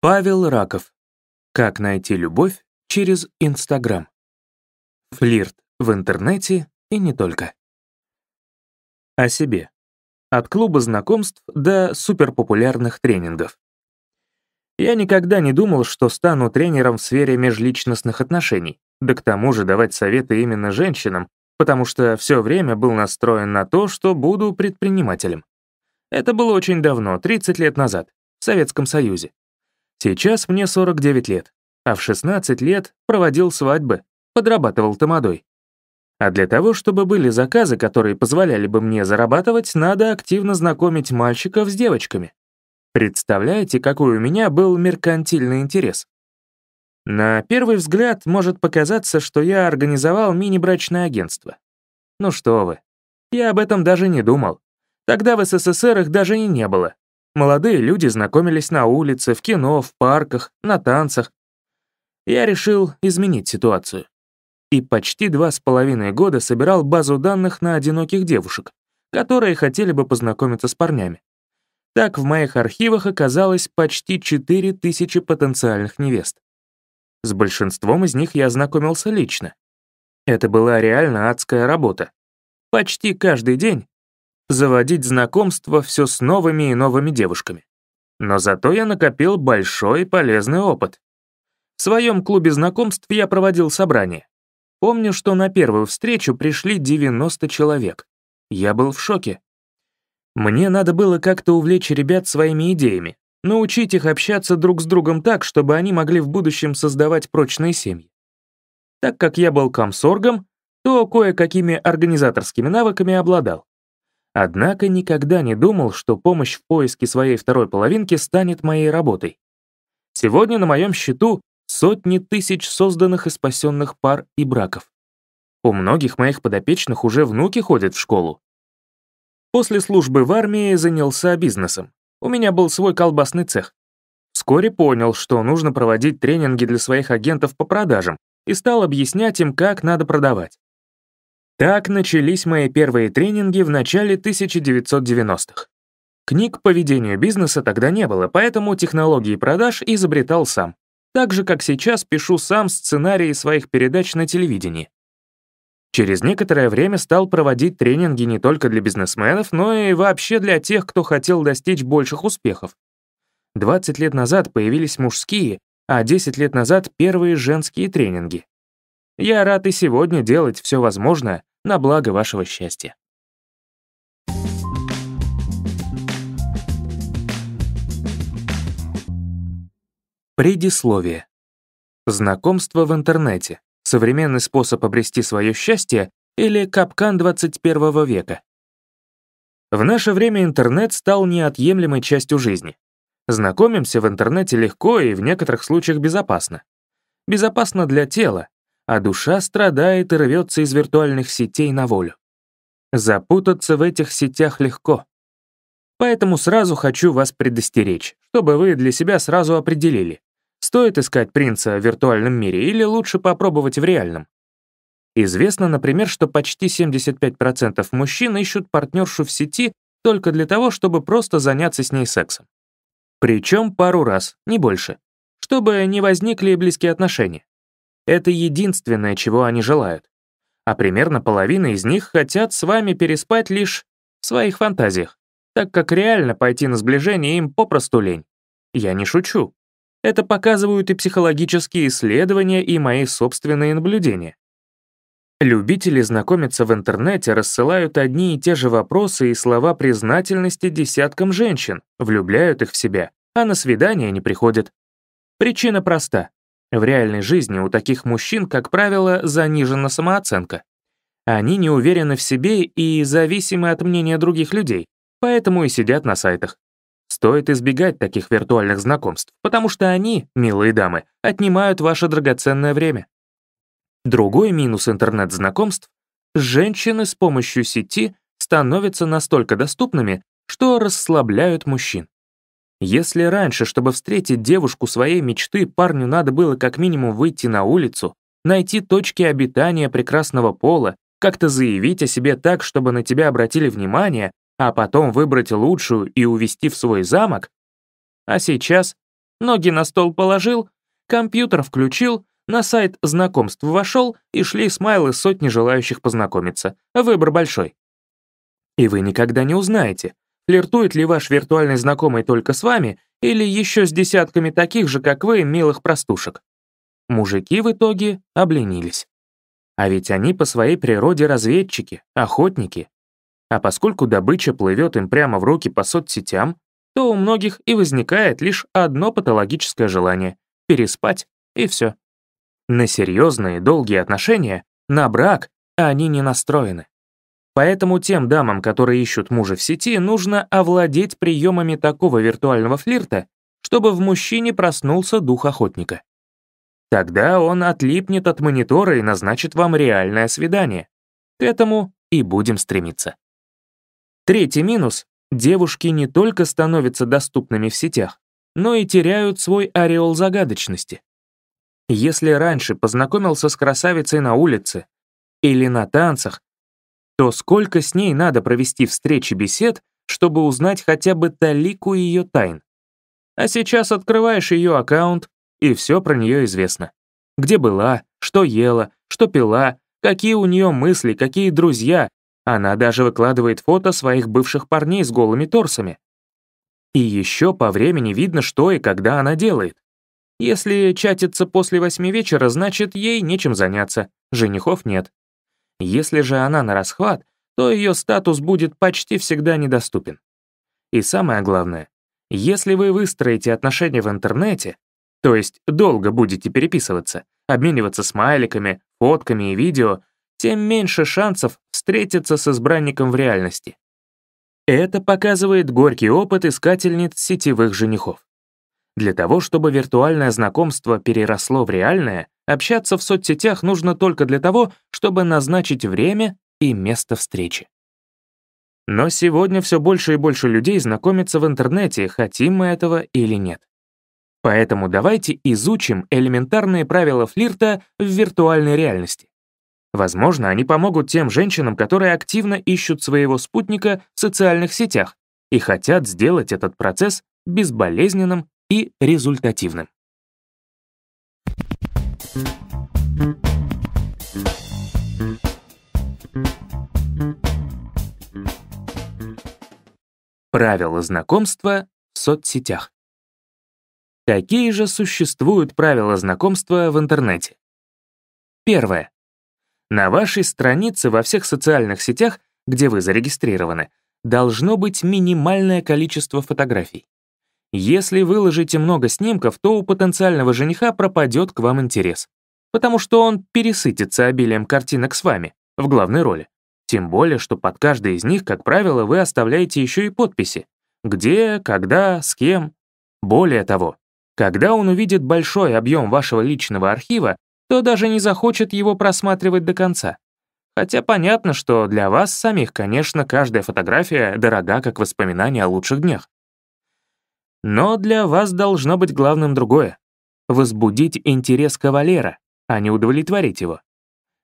Павел Раков. Как найти любовь через Инстаграм. Флирт в интернете и не только. О себе. От клуба знакомств до суперпопулярных тренингов. Я никогда не думал, что стану тренером в сфере межличностных отношений, да к тому же давать советы именно женщинам, потому что все время был настроен на то, что буду предпринимателем. Это было очень давно, 30 лет назад, в Советском Союзе Сейчас мне 49 лет, а в 16 лет проводил свадьбы, подрабатывал тамадой. А для того, чтобы были заказы, которые позволяли бы мне зарабатывать, надо активно знакомить мальчиков с девочками. Представляете, какой у меня был меркантильный интерес? На первый взгляд может показаться, что я организовал мини-брачное агентство. Ну что вы, я об этом даже не думал. Тогда в СССР их даже и не было, Молодые люди знакомились на улице, в кино, в парках, на танцах. Я решил изменить ситуацию. И почти два с половиной года собирал базу данных на одиноких девушек, которые хотели бы познакомиться с парнями. Так в моих архивах оказалось почти 4000 потенциальных невест. С большинством из них я знакомился лично. Это была реально адская работа. Почти каждый день заводить знакомства все с новыми и новыми девушками. Но зато я накопил большой полезный опыт. В своем клубе знакомств я проводил собрание. Помню, что на первую встречу пришли 90 человек. Я был в шоке. Мне надо было как-то увлечь ребят своими идеями, научить их общаться друг с другом так, чтобы они могли в будущем создавать прочные семьи. Так как я был комсоргом, то кое-какими организаторскими навыками обладал. Однако никогда не думал, что помощь в поиске своей второй половинки станет моей работой. Сегодня на моем счету сотни тысяч созданных и спасенных пар и браков. У многих моих подопечных уже внуки ходят в школу. После службы в армии занялся бизнесом. У меня был свой колбасный цех. Вскоре понял, что нужно проводить тренинги для своих агентов по продажам и стал объяснять им, как надо продавать. Так начались мои первые тренинги в начале 1990-х. Книг по ведению бизнеса тогда не было, поэтому технологии продаж изобретал сам. Так же, как сейчас, пишу сам сценарии своих передач на телевидении. Через некоторое время стал проводить тренинги не только для бизнесменов, но и вообще для тех, кто хотел достичь больших успехов. 20 лет назад появились мужские, а 10 лет назад — первые женские тренинги. Я рад и сегодня делать все возможное, на благо вашего счастья. Предисловие. Знакомство в интернете. Современный способ обрести свое счастье или капкан 21 века. В наше время интернет стал неотъемлемой частью жизни. Знакомимся в интернете легко и в некоторых случаях безопасно. Безопасно для тела, а душа страдает и рвется из виртуальных сетей на волю. Запутаться в этих сетях легко. Поэтому сразу хочу вас предостеречь, чтобы вы для себя сразу определили, стоит искать принца в виртуальном мире или лучше попробовать в реальном. Известно, например, что почти 75% мужчин ищут партнершу в сети только для того, чтобы просто заняться с ней сексом. Причем пару раз, не больше, чтобы не возникли близкие отношения. Это единственное, чего они желают. А примерно половина из них хотят с вами переспать лишь в своих фантазиях, так как реально пойти на сближение им попросту лень. Я не шучу. Это показывают и психологические исследования, и мои собственные наблюдения. Любители знакомиться в интернете рассылают одни и те же вопросы и слова признательности десяткам женщин, влюбляют их в себя, а на свидание не приходят. Причина проста. В реальной жизни у таких мужчин, как правило, занижена самооценка. Они не уверены в себе и зависимы от мнения других людей, поэтому и сидят на сайтах. Стоит избегать таких виртуальных знакомств, потому что они, милые дамы, отнимают ваше драгоценное время. Другой минус интернет-знакомств — женщины с помощью сети становятся настолько доступными, что расслабляют мужчин. Если раньше, чтобы встретить девушку своей мечты, парню надо было как минимум выйти на улицу, найти точки обитания прекрасного пола, как-то заявить о себе так, чтобы на тебя обратили внимание, а потом выбрать лучшую и увести в свой замок, а сейчас ноги на стол положил, компьютер включил, на сайт знакомств вошел и шли смайлы сотни желающих познакомиться. Выбор большой. И вы никогда не узнаете, Флиртует ли ваш виртуальный знакомый только с вами или еще с десятками таких же, как вы, милых простушек? Мужики в итоге обленились. А ведь они по своей природе разведчики, охотники. А поскольку добыча плывет им прямо в руки по соцсетям, то у многих и возникает лишь одно патологическое желание — переспать, и все. На серьезные долгие отношения, на брак они не настроены. Поэтому тем дамам, которые ищут мужа в сети, нужно овладеть приемами такого виртуального флирта, чтобы в мужчине проснулся дух охотника. Тогда он отлипнет от монитора и назначит вам реальное свидание. К этому и будем стремиться. Третий минус — девушки не только становятся доступными в сетях, но и теряют свой ореол загадочности. Если раньше познакомился с красавицей на улице или на танцах, то сколько с ней надо провести встреч и бесед, чтобы узнать хотя бы талику ее тайн. А сейчас открываешь ее аккаунт, и все про нее известно. Где была, что ела, что пила, какие у нее мысли, какие друзья. Она даже выкладывает фото своих бывших парней с голыми торсами. И еще по времени видно, что и когда она делает. Если чатится после восьми вечера, значит, ей нечем заняться, женихов нет. Если же она на расхват, то ее статус будет почти всегда недоступен. И самое главное, если вы выстроите отношения в интернете, то есть долго будете переписываться, обмениваться смайликами, фотками и видео, тем меньше шансов встретиться с избранником в реальности. Это показывает горький опыт искательниц сетевых женихов. Для того, чтобы виртуальное знакомство переросло в реальное, общаться в соцсетях нужно только для того, чтобы назначить время и место встречи. Но сегодня все больше и больше людей знакомятся в интернете, хотим мы этого или нет. Поэтому давайте изучим элементарные правила флирта в виртуальной реальности. Возможно, они помогут тем женщинам, которые активно ищут своего спутника в социальных сетях и хотят сделать этот процесс безболезненным и результативным. Правила знакомства в соцсетях. Какие же существуют правила знакомства в интернете? Первое. На вашей странице во всех социальных сетях, где вы зарегистрированы, должно быть минимальное количество фотографий. Если выложите много снимков, то у потенциального жениха пропадет к вам интерес, потому что он пересытится обилием картинок с вами в главной роли. Тем более, что под каждой из них, как правило, вы оставляете еще и подписи. Где, когда, с кем. Более того, когда он увидит большой объем вашего личного архива, то даже не захочет его просматривать до конца. Хотя понятно, что для вас самих, конечно, каждая фотография дорога как воспоминание о лучших днях. Но для вас должно быть главным другое — возбудить интерес кавалера, а не удовлетворить его.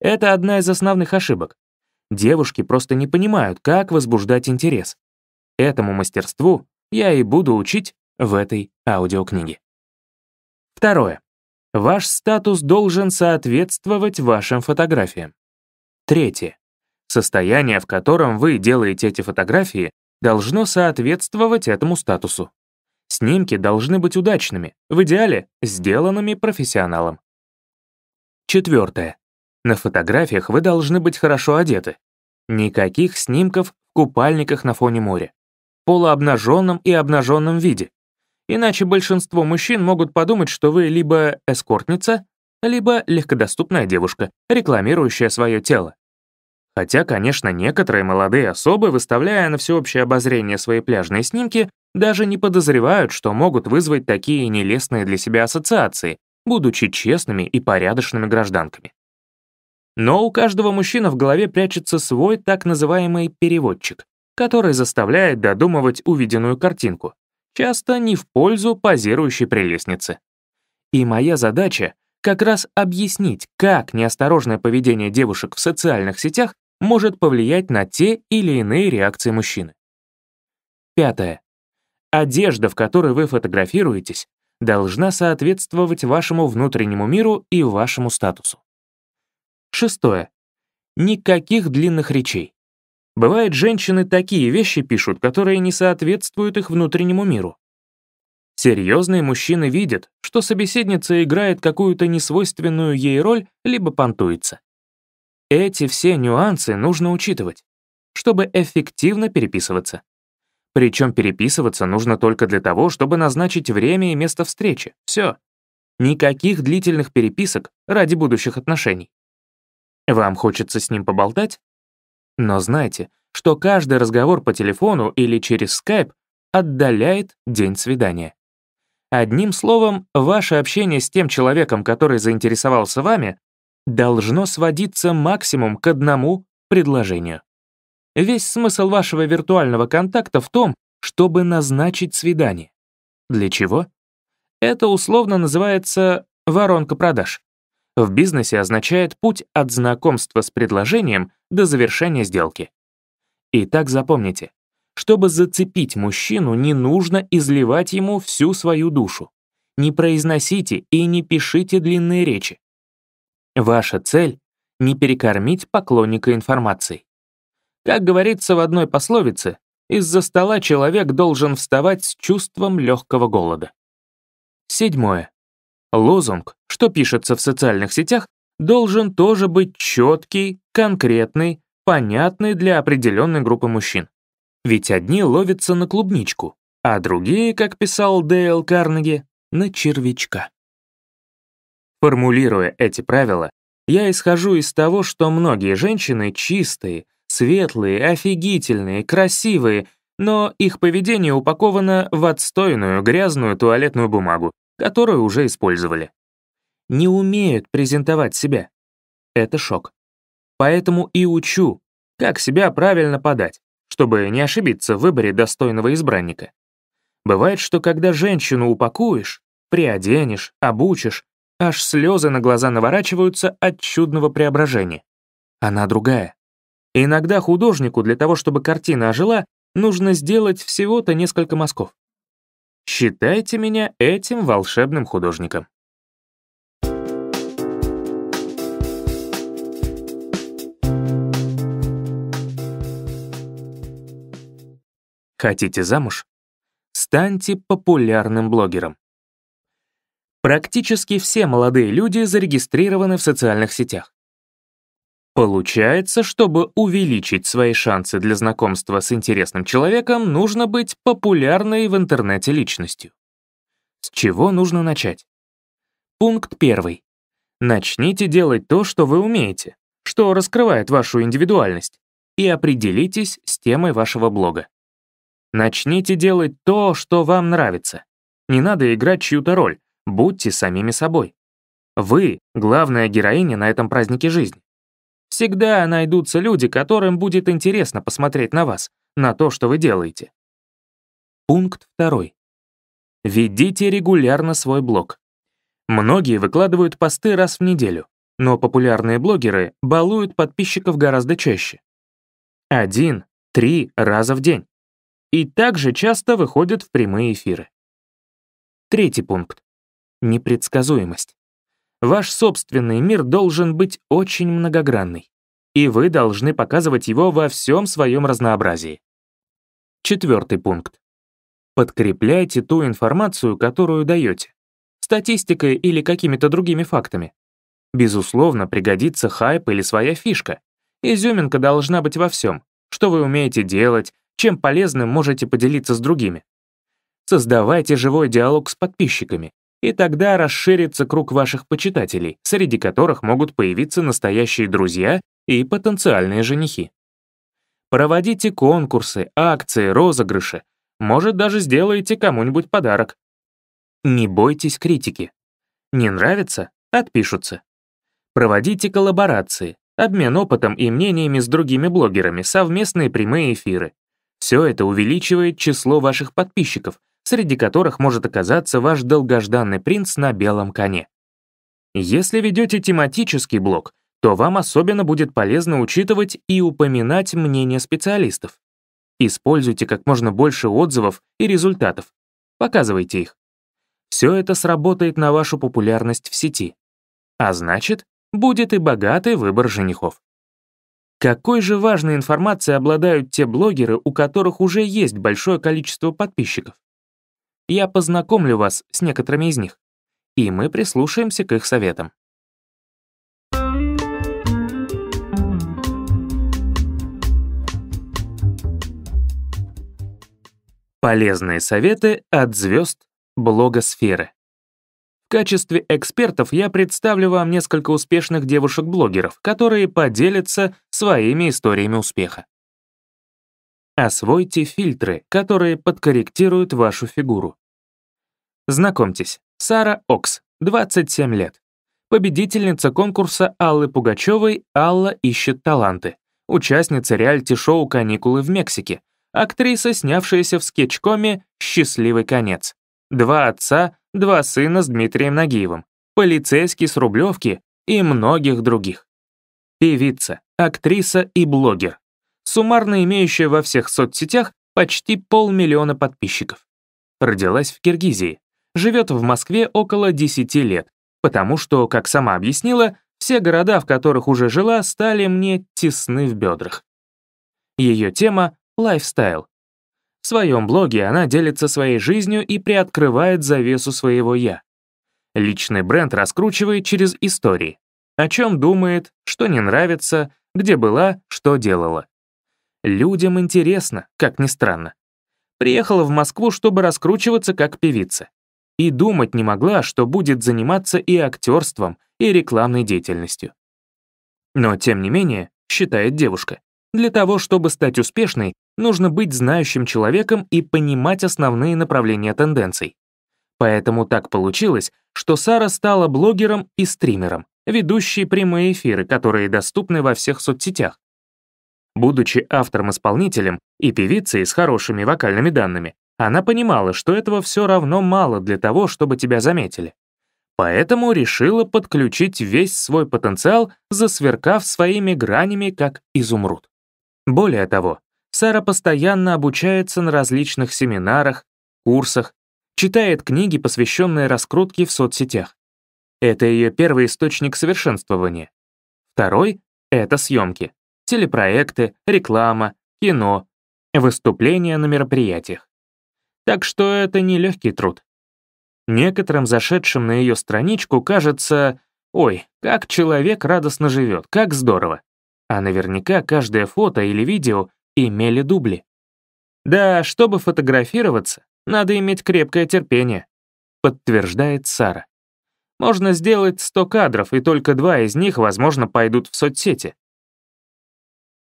Это одна из основных ошибок. Девушки просто не понимают, как возбуждать интерес. Этому мастерству я и буду учить в этой аудиокниге. Второе. Ваш статус должен соответствовать вашим фотографиям. Третье. Состояние, в котором вы делаете эти фотографии, должно соответствовать этому статусу. Снимки должны быть удачными, в идеале — сделанными профессионалом. Четвертое. На фотографиях вы должны быть хорошо одеты. Никаких снимков в купальниках на фоне моря. Полуобнаженном и обнаженном виде. Иначе большинство мужчин могут подумать, что вы либо эскортница, либо легкодоступная девушка, рекламирующая свое тело. Хотя, конечно, некоторые молодые особы, выставляя на всеобщее обозрение свои пляжные снимки, даже не подозревают, что могут вызвать такие нелестные для себя ассоциации, будучи честными и порядочными гражданками. Но у каждого мужчины в голове прячется свой так называемый переводчик, который заставляет додумывать увиденную картинку, часто не в пользу позирующей прелестницы. И моя задача — как раз объяснить, как неосторожное поведение девушек в социальных сетях может повлиять на те или иные реакции мужчины. Пятое. Одежда, в которой вы фотографируетесь, должна соответствовать вашему внутреннему миру и вашему статусу. Шестое. Никаких длинных речей. Бывает, женщины такие вещи пишут, которые не соответствуют их внутреннему миру. Серьезные мужчины видят, что собеседница играет какую-то несвойственную ей роль, либо понтуется. Эти все нюансы нужно учитывать, чтобы эффективно переписываться. Причем переписываться нужно только для того, чтобы назначить время и место встречи. Все. Никаких длительных переписок ради будущих отношений. Вам хочется с ним поболтать? Но знайте, что каждый разговор по телефону или через Skype отдаляет день свидания. Одним словом, ваше общение с тем человеком, который заинтересовался вами, должно сводиться максимум к одному предложению. Весь смысл вашего виртуального контакта в том, чтобы назначить свидание. Для чего? Это условно называется воронка продаж. В бизнесе означает путь от знакомства с предложением до завершения сделки. Итак, запомните, чтобы зацепить мужчину, не нужно изливать ему всю свою душу. Не произносите и не пишите длинные речи. Ваша цель — не перекормить поклонника информацией. Как говорится в одной пословице, из-за стола человек должен вставать с чувством легкого голода. Седьмое. Лозунг, что пишется в социальных сетях, должен тоже быть четкий, конкретный, понятный для определенной группы мужчин. Ведь одни ловятся на клубничку, а другие, как писал Дейл Карнеги, на червячка. Формулируя эти правила, я исхожу из того, что многие женщины чистые, Светлые, офигительные, красивые, но их поведение упаковано в отстойную грязную туалетную бумагу, которую уже использовали. Не умеют презентовать себя. Это шок. Поэтому и учу, как себя правильно подать, чтобы не ошибиться в выборе достойного избранника. Бывает, что когда женщину упакуешь, приоденешь, обучишь, аж слезы на глаза наворачиваются от чудного преображения. Она другая, и иногда художнику для того, чтобы картина ожила, нужно сделать всего-то несколько мазков. Считайте меня этим волшебным художником. Хотите замуж? Станьте популярным блогером. Практически все молодые люди зарегистрированы в социальных сетях. Получается, чтобы увеличить свои шансы для знакомства с интересным человеком, нужно быть популярной в интернете личностью. С чего нужно начать? Пункт первый. Начните делать то, что вы умеете, что раскрывает вашу индивидуальность, и определитесь с темой вашего блога. Начните делать то, что вам нравится. Не надо играть чью-то роль, будьте самими собой. Вы — главная героиня на этом празднике жизни. Всегда найдутся люди, которым будет интересно посмотреть на вас, на то, что вы делаете. Пункт второй. Ведите регулярно свой блог. Многие выкладывают посты раз в неделю, но популярные блогеры балуют подписчиков гораздо чаще. Один, три раза в день. И также часто выходят в прямые эфиры. Третий пункт. Непредсказуемость. Ваш собственный мир должен быть очень многогранный, и вы должны показывать его во всем своем разнообразии. Четвертый пункт. Подкрепляйте ту информацию, которую даете, статистикой или какими-то другими фактами. Безусловно, пригодится хайп или своя фишка. Изюминка должна быть во всем, что вы умеете делать, чем полезным можете поделиться с другими. Создавайте живой диалог с подписчиками, и тогда расширится круг ваших почитателей, среди которых могут появиться настоящие друзья и потенциальные женихи. Проводите конкурсы, акции, розыгрыши. Может, даже сделаете кому-нибудь подарок. Не бойтесь критики. Не нравится — отпишутся. Проводите коллаборации, обмен опытом и мнениями с другими блогерами, совместные прямые эфиры. Все это увеличивает число ваших подписчиков, среди которых может оказаться ваш долгожданный принц на белом коне. Если ведете тематический блок, то вам особенно будет полезно учитывать и упоминать мнение специалистов. Используйте как можно больше отзывов и результатов. Показывайте их. Все это сработает на вашу популярность в сети. А значит, будет и богатый выбор женихов. Какой же важной информацией обладают те блогеры, у которых уже есть большое количество подписчиков? Я познакомлю вас с некоторыми из них, и мы прислушаемся к их советам. Полезные советы от звезд блогосферы. В качестве экспертов я представлю вам несколько успешных девушек-блогеров, которые поделятся своими историями успеха. Освойте фильтры, которые подкорректируют вашу фигуру. Знакомьтесь, Сара Окс, 27 лет. Победительница конкурса Аллы Пугачевой «Алла ищет таланты», участница реалити-шоу «Каникулы в Мексике», актриса, снявшаяся в скетчкоме «Счастливый конец». Два отца, два сына с Дмитрием Нагиевым, полицейский с Рублевки и многих других. Певица, актриса и блогер суммарно имеющая во всех соцсетях почти полмиллиона подписчиков. Родилась в Киргизии, живет в Москве около 10 лет, потому что, как сама объяснила, все города, в которых уже жила, стали мне тесны в бедрах. Ее тема — лайфстайл. В своем блоге она делится своей жизнью и приоткрывает завесу своего «я». Личный бренд раскручивает через истории. О чем думает, что не нравится, где была, что делала. Людям интересно, как ни странно. Приехала в Москву, чтобы раскручиваться как певица. И думать не могла, что будет заниматься и актерством, и рекламной деятельностью. Но, тем не менее, считает девушка, для того, чтобы стать успешной, нужно быть знающим человеком и понимать основные направления тенденций. Поэтому так получилось, что Сара стала блогером и стримером, ведущей прямые эфиры, которые доступны во всех соцсетях, Будучи автором-исполнителем и певицей с хорошими вокальными данными, она понимала, что этого все равно мало для того, чтобы тебя заметили. Поэтому решила подключить весь свой потенциал, засверкав своими гранями, как изумруд. Более того, Сара постоянно обучается на различных семинарах, курсах, читает книги, посвященные раскрутке в соцсетях. Это ее первый источник совершенствования. Второй — это съемки телепроекты, реклама, кино, выступления на мероприятиях. Так что это не легкий труд. Некоторым зашедшим на ее страничку кажется, ой, как человек радостно живет, как здорово. А наверняка каждое фото или видео имели дубли. Да, чтобы фотографироваться, надо иметь крепкое терпение, подтверждает Сара. Можно сделать 100 кадров, и только два из них, возможно, пойдут в соцсети.